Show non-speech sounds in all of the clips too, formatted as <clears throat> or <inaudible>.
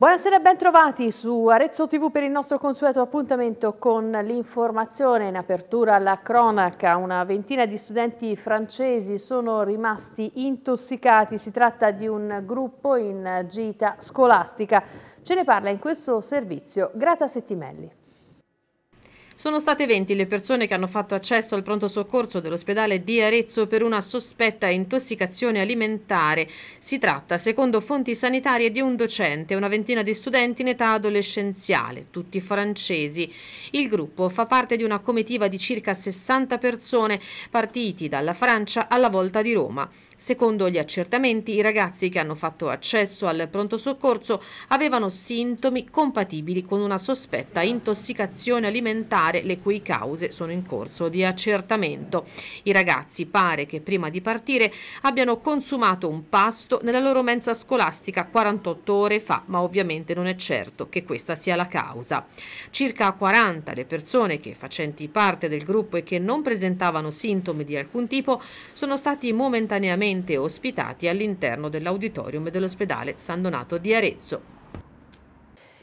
Buonasera e ben trovati su Arezzo TV per il nostro consueto appuntamento con l'informazione. In apertura alla cronaca, una ventina di studenti francesi sono rimasti intossicati. Si tratta di un gruppo in gita scolastica. Ce ne parla in questo servizio Grata Settimelli. Sono state 20 le persone che hanno fatto accesso al pronto soccorso dell'ospedale di Arezzo per una sospetta intossicazione alimentare. Si tratta, secondo fonti sanitarie, di un docente e una ventina di studenti in età adolescenziale, tutti francesi. Il gruppo fa parte di una comitiva di circa 60 persone partiti dalla Francia alla volta di Roma. Secondo gli accertamenti, i ragazzi che hanno fatto accesso al pronto soccorso avevano sintomi compatibili con una sospetta intossicazione alimentare particolare le cui cause sono in corso di accertamento. I ragazzi pare che prima di partire abbiano consumato un pasto nella loro mensa scolastica 48 ore fa, ma ovviamente non è certo che questa sia la causa. Circa 40 le persone che facenti parte del gruppo e che non presentavano sintomi di alcun tipo sono stati momentaneamente ospitati all'interno dell'auditorium dell'ospedale San Donato di Arezzo.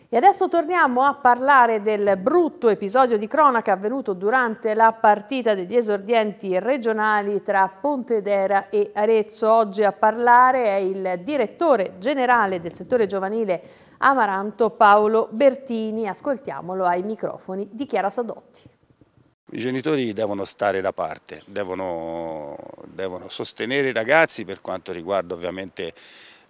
E adesso torniamo a parlare del brutto episodio di cronaca avvenuto durante la partita degli esordienti regionali tra Pontedera e Arezzo. Oggi a parlare è il direttore generale del settore giovanile Amaranto Paolo Bertini. Ascoltiamolo ai microfoni di Chiara Sadotti. I genitori devono stare da parte, devono, devono sostenere i ragazzi per quanto riguarda ovviamente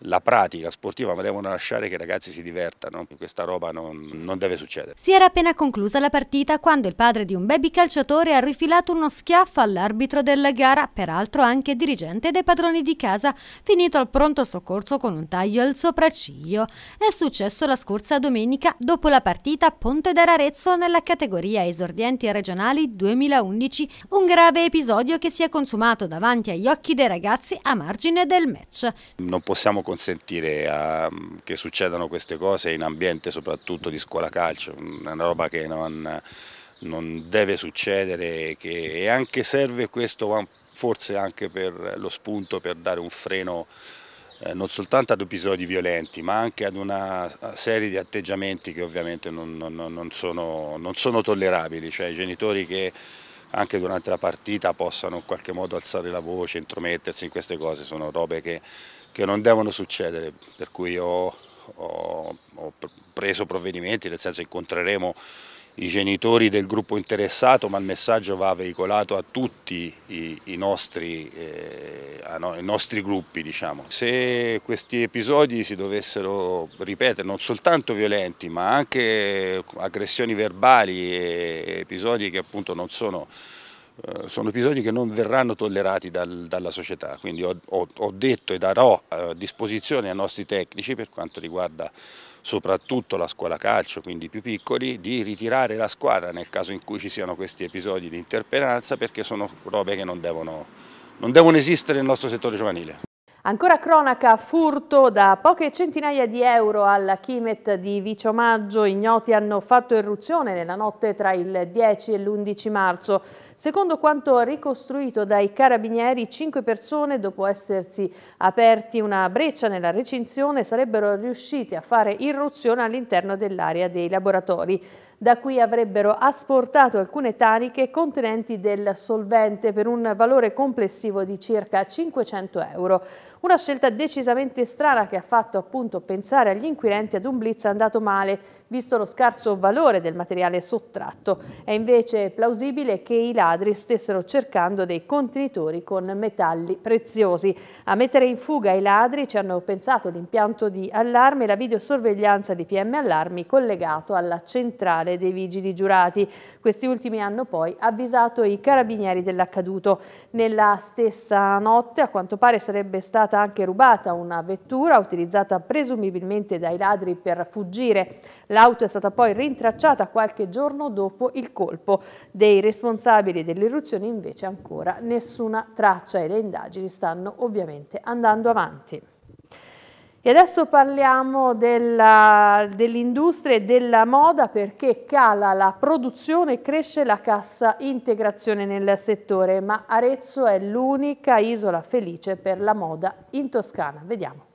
la pratica sportiva, ma devono lasciare che i ragazzi si divertano, questa roba non, non deve succedere. Si era appena conclusa la partita quando il padre di un baby calciatore ha rifilato uno schiaffo all'arbitro della gara, peraltro anche dirigente dei padroni di casa, finito al pronto soccorso con un taglio al sopracciglio. È successo la scorsa domenica dopo la partita a Ponte d'Ararezzo nella categoria esordienti regionali 2011, un grave episodio che si è consumato davanti agli occhi dei ragazzi a margine del match. Non possiamo consentire a, che succedano queste cose in ambiente soprattutto di scuola calcio, una roba che non, non deve succedere che, e anche serve questo forse anche per lo spunto per dare un freno eh, non soltanto ad episodi violenti ma anche ad una serie di atteggiamenti che ovviamente non, non, non sono, sono, tollerabili, cioè i genitori che anche durante la partita possano in qualche modo alzare la voce, intromettersi in queste cose, sono robe che che non devono succedere, per cui ho, ho, ho preso provvedimenti, nel senso incontreremo i genitori del gruppo interessato, ma il messaggio va veicolato a tutti i, i, nostri, eh, a no, i nostri, gruppi. Diciamo. Se questi episodi si dovessero ripetere, non soltanto violenti, ma anche aggressioni verbali e episodi che appunto non sono eh, sono episodi che non verranno tollerati dal, dalla società, quindi ho, ho, ho, detto e darò a eh, disposizione ai nostri tecnici per quanto riguarda soprattutto la scuola calcio, quindi i più piccoli, di ritirare la squadra nel caso in cui ci siano questi episodi di interperanza perché sono robe che non devono, non devono esistere nel nostro settore giovanile. Ancora cronaca, furto da poche centinaia di euro alla Kimet di Viciomaggio. Ignoti hanno fatto irruzione nella notte tra il 10 e l'11 marzo. Secondo quanto ricostruito dai carabinieri, cinque persone, dopo essersi aperti una breccia nella recinzione, sarebbero riuscite a fare irruzione all'interno dell'area dei laboratori da cui avrebbero asportato alcune taniche contenenti del solvente per un valore complessivo di circa 500 euro. Una scelta decisamente strana che ha fatto appunto pensare agli inquirenti ad un blitz andato male visto lo scarso valore del materiale sottratto. È invece plausibile che i ladri stessero cercando dei contenitori con metalli preziosi. A mettere in fuga i ladri ci hanno pensato l'impianto di allarme e la videosorveglianza di PM Allarmi collegato alla centrale dei vigili giurati. Questi ultimi hanno poi avvisato i carabinieri dell'accaduto. Nella stessa notte, a quanto pare, sarebbe stata anche rubata una vettura utilizzata presumibilmente dai ladri per fuggire. L'auto è stata poi rintracciata qualche giorno dopo il colpo. Dei responsabili dell'irruzione invece ancora nessuna traccia e le indagini stanno ovviamente andando avanti. E adesso parliamo dell'industria dell e della moda perché cala la produzione e cresce la cassa integrazione nel settore, ma Arezzo è l'unica isola felice per la moda in Toscana. Vediamo.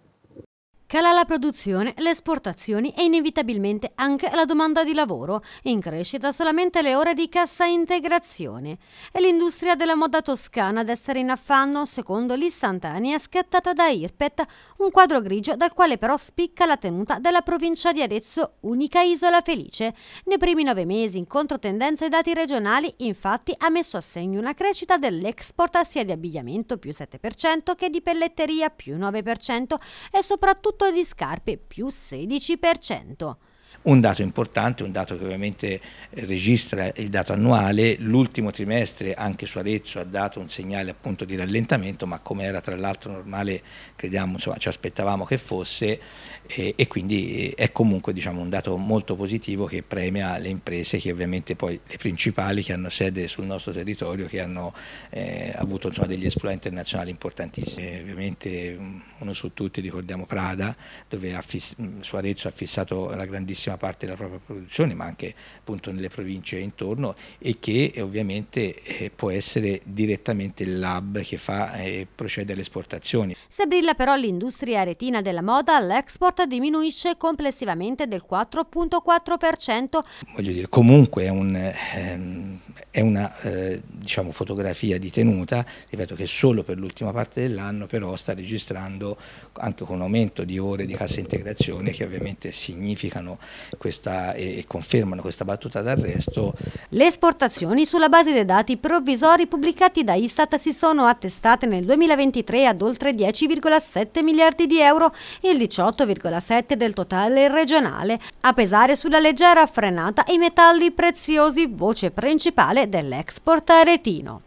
Cala la produzione, le esportazioni e inevitabilmente anche la domanda di lavoro, in crescita solamente le ore di cassa integrazione. È l'industria della moda toscana ad essere in affanno, secondo l'istantanea scattata da Irpet, un quadro grigio dal quale però spicca la tenuta della provincia di Arezzo, unica isola felice. Nei primi nove mesi, in controtendenza ai dati regionali, infatti ha messo a segno una crescita dell'export sia di abbigliamento più 7% che di pelletteria più 9% e soprattutto di scarpe più 16%. Un dato importante, un dato che ovviamente registra il dato annuale, l'ultimo trimestre anche su Arezzo ha dato un segnale appunto di rallentamento, ma come era tra l'altro normale, crediamo, insomma, ci aspettavamo che fosse e, eh, e quindi eh, è comunque diciamo, un dato molto positivo che premia le imprese che ovviamente poi le principali che hanno sede sul nostro territorio, che hanno eh, avuto insomma, degli esploit internazionali importantissimi. E eh, ovviamente mm, uno su tutti ricordiamo Prada, dove mm, su Arezzo ha fissato la grandissima grandissima parte della propria produzione, ma anche appunto nelle province intorno e che ovviamente eh, può essere direttamente il lab che fa eh, e eh, procede alle esportazioni. Se brilla però l'industria aretina della moda, l'export diminuisce complessivamente del 4,4%. Voglio dire, comunque è un, ehm, è una eh, diciamo, fotografia di tenuta, ripeto che solo per l'ultima parte dell'anno però sta registrando anche con un aumento di ore di cassa integrazione che ovviamente significano questa, e, e confermano questa battuta d'arresto. Le esportazioni sulla base dei dati provvisori pubblicati da Istat si sono attestate nel 2023 ad oltre 10,7 miliardi di euro, il 18,7 del totale regionale, a pesare sulla leggera frenata i metalli preziosi, voce principale generale dell'export aretino.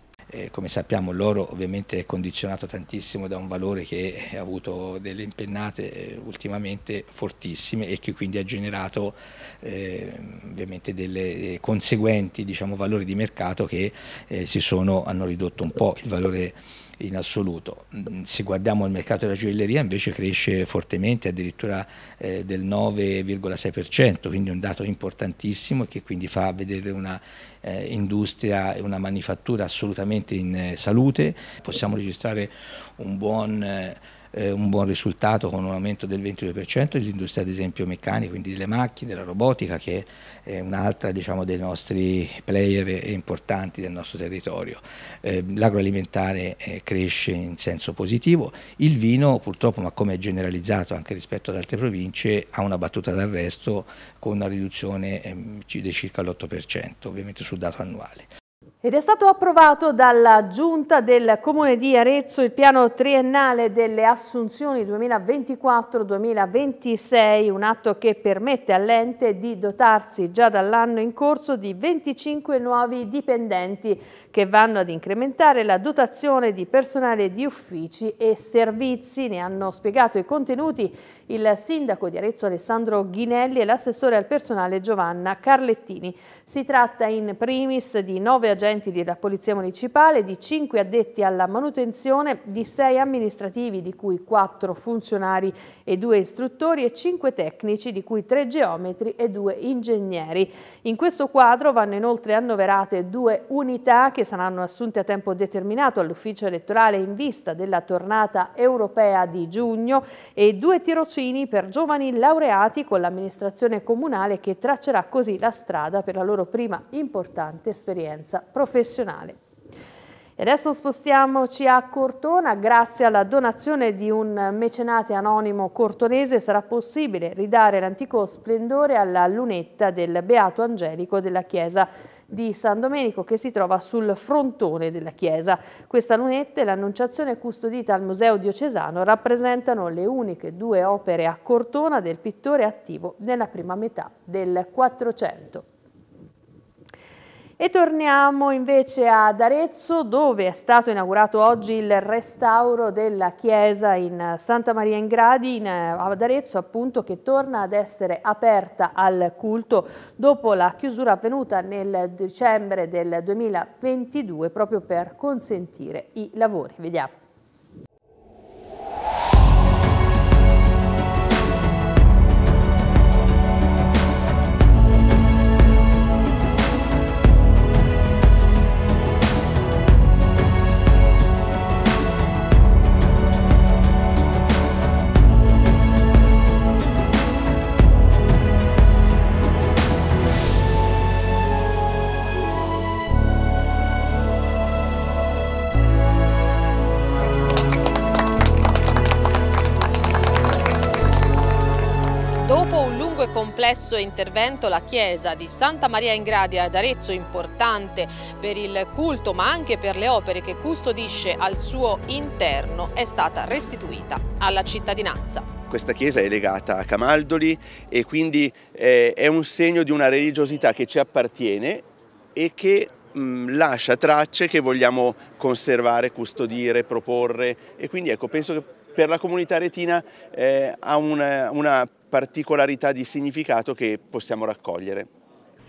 come sappiamo l'oro ovviamente è condizionato tantissimo da un valore che ha avuto delle impennate eh, ultimamente fortissime e che quindi ha generato eh, ovviamente delle eh, conseguenti diciamo, valori di mercato che eh, si sono, hanno ridotto un po' il valore in assoluto. Mm, se guardiamo il mercato della gioielleria invece cresce fortemente, addirittura eh, del 9,6%, quindi un dato importantissimo che quindi fa vedere una eh, industria e una manifattura assolutamente in eh, salute. Possiamo registrare un buon... Eh, eh, un buon risultato con un aumento del 22% dell'industria ad esempio meccanica, quindi delle macchine, della robotica che è un'altra diciamo, dei nostri player importanti del nostro territorio. Eh, l'agroalimentare eh, cresce in senso positivo, il vino purtroppo ma come è generalizzato anche rispetto ad altre province ha una battuta d'arresto con una riduzione ehm, di circa l'8% ovviamente sul dato annuale. Ed è stato approvato dalla Giunta del Comune di Arezzo il piano triennale delle assunzioni 2024-2026, un atto che permette all'ente di dotarsi già dall'anno in corso di 25 nuovi dipendenti che vanno ad incrementare la dotazione di personale di uffici e servizi. Ne hanno spiegato i contenuti il sindaco di Arezzo Alessandro Ghinelli e l'assessore al personale Giovanna Carlettini. Si tratta in primis di nove agenti della Polizia Municipale, di cinque addetti alla manutenzione, di sei amministrativi, di cui quattro funzionari e due istruttori e cinque tecnici, di cui tre geometri e due ingegneri. In questo quadro vanno inoltre annoverate due unità che saranno assunte a tempo determinato all'ufficio elettorale in vista della tornata europea di giugno e due tirocinanti patroncini per giovani laureati con l'amministrazione comunale che traccerà così la strada per la loro prima importante esperienza professionale. E adesso spostiamoci a Cortona, grazie alla donazione di un mecenate anonimo cortonese sarà possibile ridare l'antico splendore alla lunetta del Beato Angelico della Chiesa di San Domenico che si trova sul frontone della chiesa. Questa lunetta e l'annunciazione custodita al Museo Diocesano rappresentano le uniche due opere a Cortona del pittore attivo nella prima metà del Quattrocento. E torniamo invece ad Arezzo dove è stato inaugurato oggi il restauro della chiesa in Santa Maria in Gradi in, eh, ad Arezzo appunto che torna ad essere aperta al culto dopo la chiusura avvenuta nel dicembre del 2022 proprio per consentire i lavori. Vediamo. complesso intervento la chiesa di Santa Maria in Gradia ad Arezzo, importante per il culto ma anche per le opere che custodisce al suo interno, è stata restituita alla cittadinanza questa chiesa è legata a Camaldoli e quindi eh, è un segno di una religiosità che ci appartiene e che mm, lascia tracce che vogliamo conservare, custodire, proporre e quindi ecco, penso che per la comunità retina eh, ha una, una particolarità di significato che possiamo raccogliere.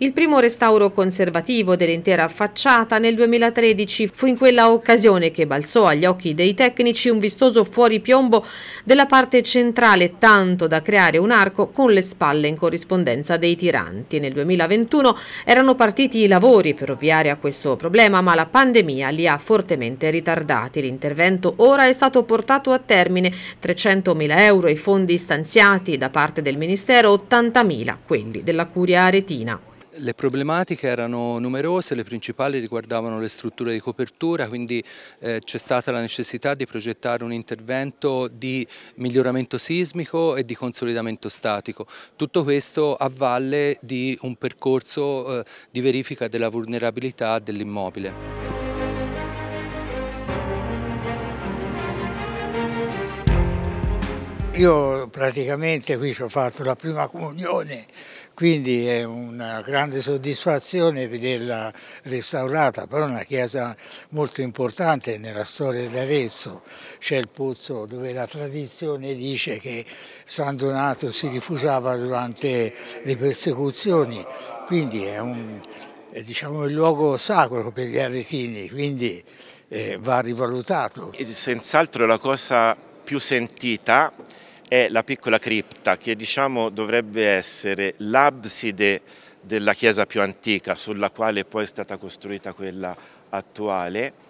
Il primo restauro conservativo dell'intera facciata nel 2013 fu in quella occasione che balzò agli occhi dei tecnici un vistoso fuoripiombo della parte centrale tanto da creare un arco con le spalle in corrispondenza dei tiranti. Nel 2021 erano partiti i lavori per ovviare a questo problema ma la pandemia li ha fortemente ritardati. L'intervento ora è stato portato a termine 300.000 euro i fondi stanziati da parte del Ministero, 80.000 quelli della Curia Aretina. Le problematiche erano numerose, le principali riguardavano le strutture di copertura, quindi eh, c'è stata la necessità di progettare un intervento di miglioramento sismico e di consolidamento statico. Tutto questo a valle di un percorso eh, di verifica della vulnerabilità dell'immobile. Io praticamente qui ci ho fatto la prima comunione quindi è una grande soddisfazione vederla restaurata, però è una chiesa molto importante nella storia dell'Arezzo. C'è il pozzo dove la tradizione dice che San Donato si rifugiava durante le persecuzioni, quindi è un, è, diciamo, un luogo sacro per gli aretini, quindi eh, va rivalutato. E Senz'altro la cosa più sentita è la piccola cripta che diciamo dovrebbe essere l'abside della chiesa più antica sulla quale poi è stata costruita quella attuale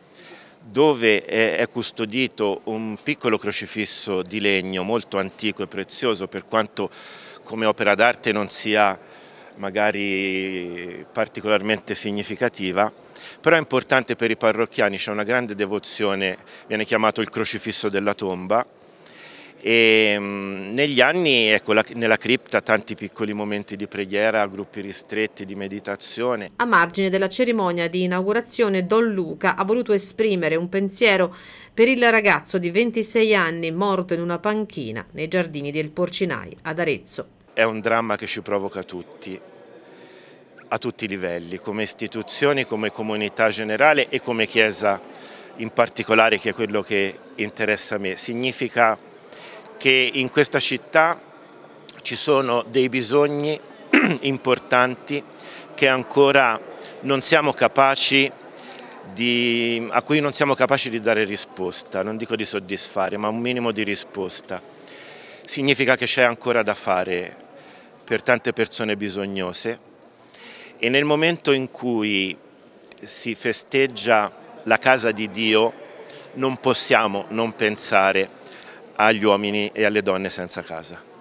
dove è custodito un piccolo crocifisso di legno molto antico e prezioso per quanto come opera d'arte non sia magari particolarmente significativa, però è importante per i parrocchiani, c'è una grande devozione, viene chiamato il crocifisso della tomba, e, ehm, negli anni, ecco, nella cripta tanti piccoli momenti di preghiera, gruppi ristretti di meditazione. A margine della cerimonia di inaugurazione, Don Luca ha voluto esprimere un pensiero per il ragazzo di 26 anni morto in una panchina nei giardini del Porcinai ad Arezzo. È un dramma che ci provoca tutti, a tutti i livelli, come istituzioni, come comunità generale e come Chiesa in particolare, che è quello che interessa a me. Significa che in questa città ci sono dei bisogni <clears throat> importanti che ancora non siamo capaci di, a cui non siamo capaci di dare risposta, non dico di soddisfare, ma un minimo di risposta. Significa che c'è ancora da fare per tante persone bisognose e nel momento in cui si festeggia la casa di Dio non possiamo non pensare agli uomini e alle donne senza casa.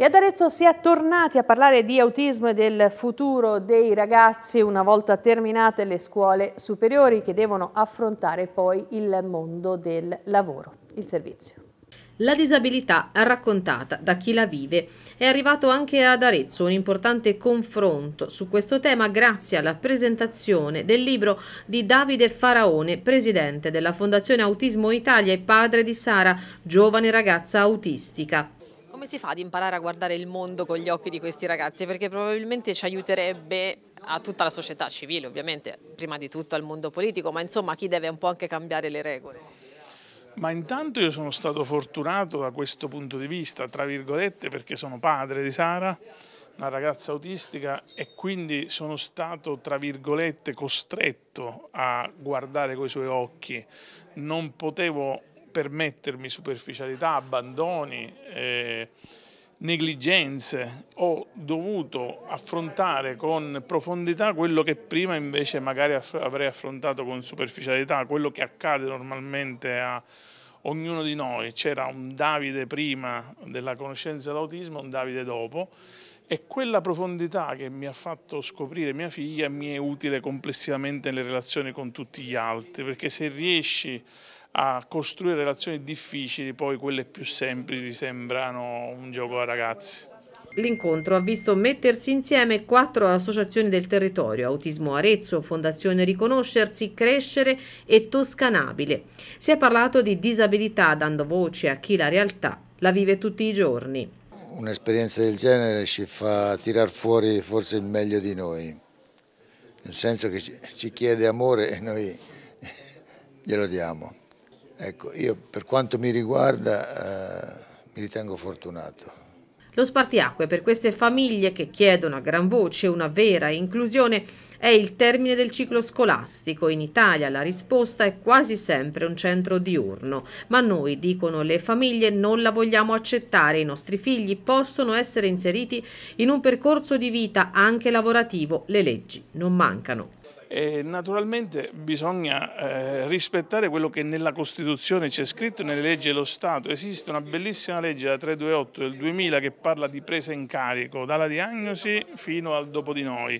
E ad Arezzo si è tornati a parlare di autismo e del futuro dei ragazzi una volta terminate le scuole superiori che devono affrontare poi il mondo del lavoro. Il servizio. La disabilità raccontata da chi la vive. È arrivato anche ad Arezzo un importante confronto su questo tema grazie alla presentazione del libro di Davide Faraone, presidente della Fondazione Autismo Italia e padre di Sara, giovane ragazza autistica. Come si fa ad imparare a guardare il mondo con gli occhi di questi ragazzi? Perché probabilmente ci aiuterebbe a tutta la società civile, ovviamente, prima di tutto al mondo politico, ma insomma a chi deve un po' anche cambiare le regole ma intanto io sono stato fortunato da questo punto di vista, tra virgolette, perché sono padre di Sara, una ragazza autistica e quindi sono stato, tra virgolette, costretto a guardare coi suoi occhi. Non potevo permettermi superficialità, abbandoni. Eh, negligenze, ho dovuto affrontare con profondità quello che prima invece magari avrei affrontato con superficialità, quello che accade normalmente a ognuno di noi. C'era un Davide prima della conoscenza dell'autismo, un Davide dopo e quella profondità che mi ha fatto scoprire mia figlia mi è utile complessivamente nelle relazioni con tutti gli altri, perché se riesci a costruire relazioni difficili, poi quelle più semplici sembrano un gioco a ragazzi. L'incontro ha visto mettersi insieme quattro associazioni del territorio, Autismo Arezzo, Fondazione Riconoscersi, Crescere e Toscanabile. Si è parlato di disabilità dando voce a chi la realtà la vive tutti i giorni. Un'esperienza del genere ci fa tirar fuori forse il meglio di noi, nel senso che ci chiede amore e noi <laughs> glielo diamo. Ecco, io per quanto mi riguarda eh, mi ritengo fortunato. Lo spartiacque per queste famiglie che chiedono a gran voce una vera inclusione è il termine del ciclo scolastico. In Italia la risposta è quasi sempre un centro diurno, ma noi, dicono le famiglie, non la vogliamo accettare. I nostri figli possono essere inseriti in un percorso di vita anche lavorativo. Le leggi non mancano. E naturalmente bisogna eh, rispettare quello che nella Costituzione c'è scritto, nelle leggi dello Stato. Esiste una bellissima legge, da 328 del 2000, che parla di presa in carico, dalla diagnosi fino al dopo di noi.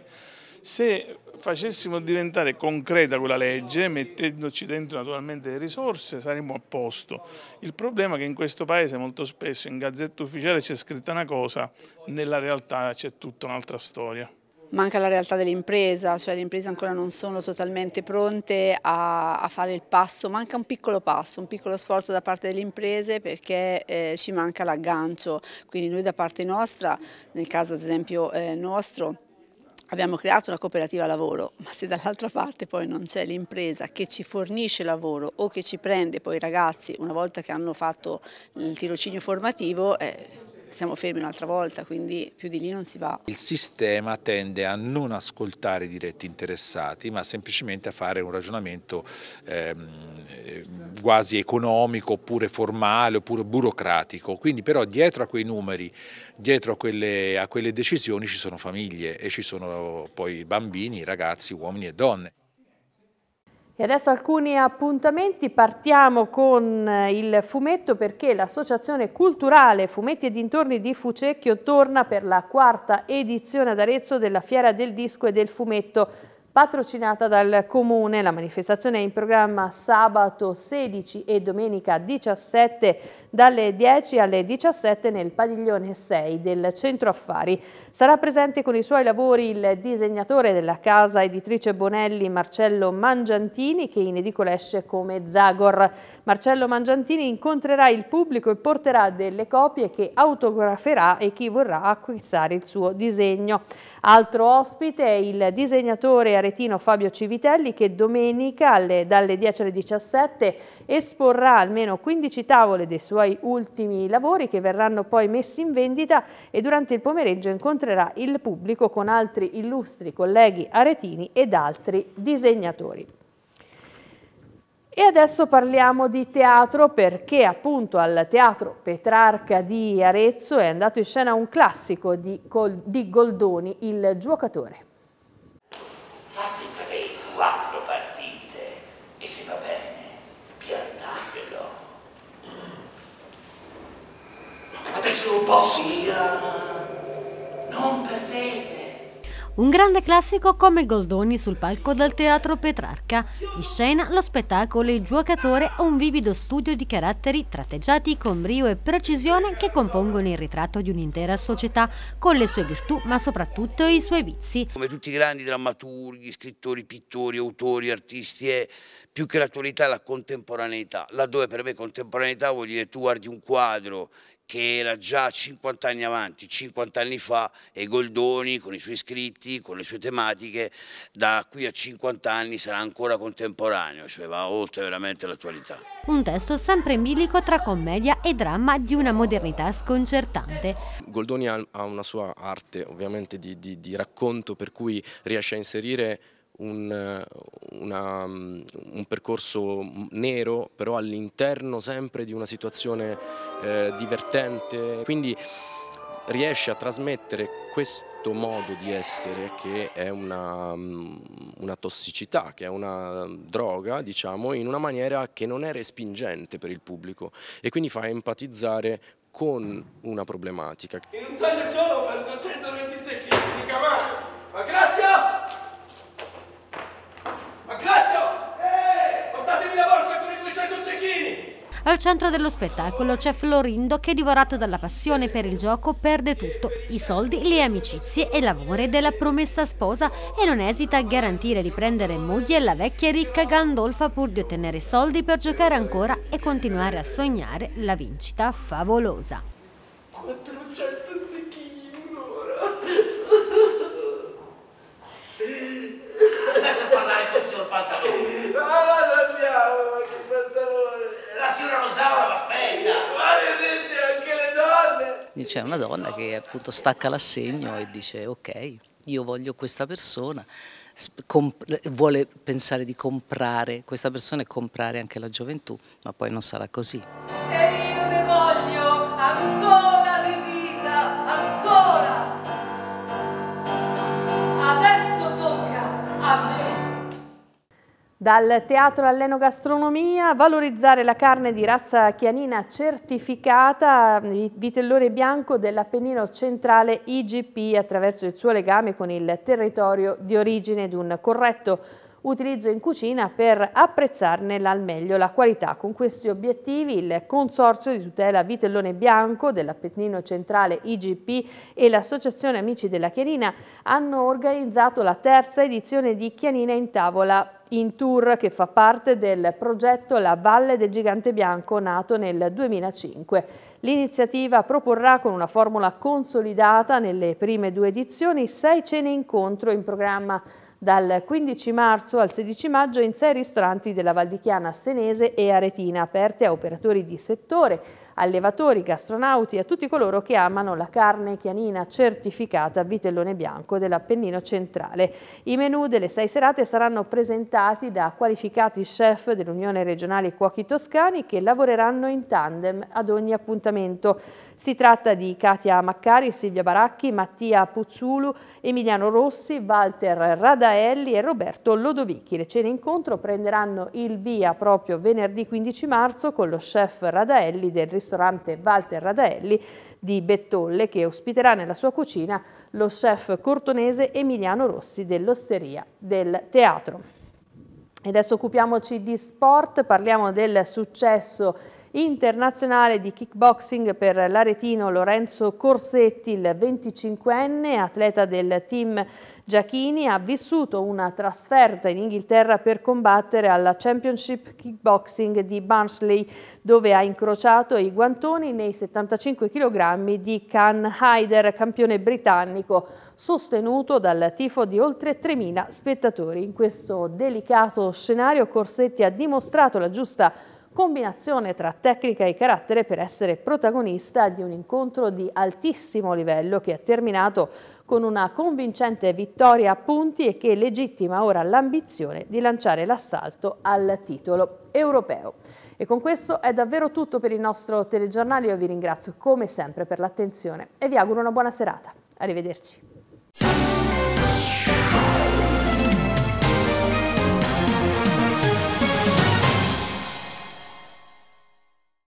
Se facessimo diventare concreta quella legge, mettendoci dentro naturalmente le risorse, saremmo a posto. Il problema è che in questo paese molto spesso in gazzetta ufficiale c'è scritta una cosa, nella realtà c'è tutta un'altra storia. Manca la realtà dell'impresa, cioè le imprese ancora non sono totalmente pronte a, a, fare il passo, manca un piccolo passo, un piccolo sforzo da parte delle imprese perché eh, ci manca l'aggancio, quindi noi da parte nostra, nel caso ad esempio eh, nostro, Abbiamo creato una cooperativa lavoro, ma se dall'altra parte poi non c'è l'impresa che ci fornisce lavoro o che ci prende poi i ragazzi una volta che hanno fatto il tirocinio formativo, eh, siamo fermi un'altra volta, quindi più di lì non si va. Il sistema tende a non ascoltare i diretti interessati, ma semplicemente a fare un ragionamento ehm, eh, quasi economico, oppure formale, oppure burocratico. Quindi però dietro a quei numeri, dietro a quelle, a quelle decisioni ci sono famiglie e ci sono poi bambini, ragazzi, uomini e donne. E adesso alcuni appuntamenti, partiamo con eh, il fumetto perché l'Associazione Culturale Fumetti e Dintorni di Fucecchio torna per la quarta edizione ad Arezzo della Fiera del Disco e del Fumetto patrocinata dal Comune. La manifestazione è in programma sabato 16 e domenica 17 dalle 10 alle 17 nel padiglione 6 del Centro Affari. Sarà presente con i suoi lavori il disegnatore della casa editrice Bonelli Marcello Mangiantini che in edicola esce come Zagor. Marcello Mangiantini incontrerà il pubblico e porterà delle copie che autograferà e chi vorrà acquistare il suo disegno. Altro ospite è il disegnatore aretino Fabio Civitelli che domenica alle, dalle 10 alle 17 esporrà almeno 15 tavole dei suoi ultimi lavori che verranno poi messi in vendita e durante il pomeriggio incontrerà il pubblico con altri illustri colleghi aretini ed altri disegnatori. E adesso parliamo di teatro perché appunto al Teatro Petrarca di Arezzo è andato in scena un classico di, di Goldoni, il giocatore. su non perdete. Un grande classico come Goldoni sul palco del Teatro Petrarca. In scena lo spettacolo Il giocatore un vivido studio di caratteri tratteggiati con brio e precisione che compongono il ritratto di un'intera società con le sue virtù ma soprattutto i suoi vizi. Come tutti i grandi drammaturghi, scrittori, pittori, autori, artisti è più che l'attualità la contemporaneità, laddove per me contemporaneità vuol dire tu guardi un quadro che era già 50 anni avanti, 50 anni fa, e Goldoni con i suoi scritti, con le sue tematiche, da qui a 50 anni sarà ancora contemporaneo, cioè va oltre veramente l'attualità. Un testo sempre in bilico tra commedia e dramma di una modernità sconcertante. Goldoni ha una sua arte ovviamente di, di, di racconto per cui riesce a inserire un, una, un percorso nero, però all'interno sempre di una situazione eh, divertente. Quindi riesce a trasmettere questo modo di essere che è una, una, tossicità, che è una droga, diciamo, in una maniera che non è respingente per il pubblico e quindi fa empatizzare con una problematica. In un solo per perso 126 kg di camara, ma grazie a Al centro dello spettacolo c'è Florindo che, divorato dalla passione per il gioco, perde tutto, i soldi, le amicizie e l'amore della promessa sposa e non esita a garantire di prendere moglie la vecchia e ricca Gandolfa pur di ottenere soldi per giocare ancora e continuare a sognare la vincita favolosa. 400 secchini in un'ora. parlare con col signor Pantalone. c'è una donna che appunto stacca l'assegno e dice ok, io voglio questa persona, vuole pensare di comprare questa persona e comprare anche la gioventù, ma poi non sarà così. Dal teatro all'enogastronomia, valorizzare la carne di razza chianina certificata vitellore bianco dell'Appennino centrale IGP attraverso il suo legame con il territorio di origine ed un corretto utilizzo in cucina per apprezzarne al meglio la qualità. Con questi obiettivi il Consorzio di tutela Vitellone Bianco dell'Appennino Centrale IGP e l'Associazione Amici della Chianina hanno organizzato la terza edizione di Chianina in tavola in tour che fa parte del progetto La Valle del Gigante Bianco nato nel 2005. L'iniziativa proporrà con una formula consolidata nelle prime due edizioni sei cene incontro in programma dal 15 marzo al 16 maggio in sei ristoranti della Valdichiana Senese e Aretina aperte a operatori di settore, allevatori, gastronauti, e a tutti coloro che amano la carne chianina certificata vitellone bianco dell'Appennino centrale. I menù delle sei serate saranno presentati da qualificati chef dell'Unione Regionale Cuochi Toscani che lavoreranno in tandem ad ogni appuntamento. Si tratta di Katia Maccari, Silvia Baracchi, Mattia Puzzulu, Emiliano Rossi, Walter Radaelli e Roberto Lodovicchi. Le cene incontro prenderanno il via proprio venerdì 15 marzo con lo chef Radaelli del ristorante ristorante Walter Radaelli di Bettolle che ospiterà nella sua cucina lo chef cortonese Emiliano Rossi dell'Osteria del Teatro. E adesso occupiamoci di sport, parliamo del successo internazionale di kickboxing per l'aretino Lorenzo Corsetti, il 25enne atleta del team Giachini ha vissuto una trasferta in Inghilterra per combattere alla Championship Kickboxing di Barnsley, dove ha incrociato i guantoni nei 75 kg di Can Haider, campione britannico, sostenuto dal tifo di oltre 3.000 spettatori. In questo delicato scenario Corsetti ha dimostrato la giusta combinazione tra tecnica e carattere per essere protagonista di un incontro di altissimo livello che ha terminato con una convincente vittoria a punti e che legittima ora l'ambizione di lanciare l'assalto al titolo europeo. E con questo è davvero tutto per il nostro telegiornale, io vi ringrazio come sempre per l'attenzione e vi auguro una buona serata. Arrivederci.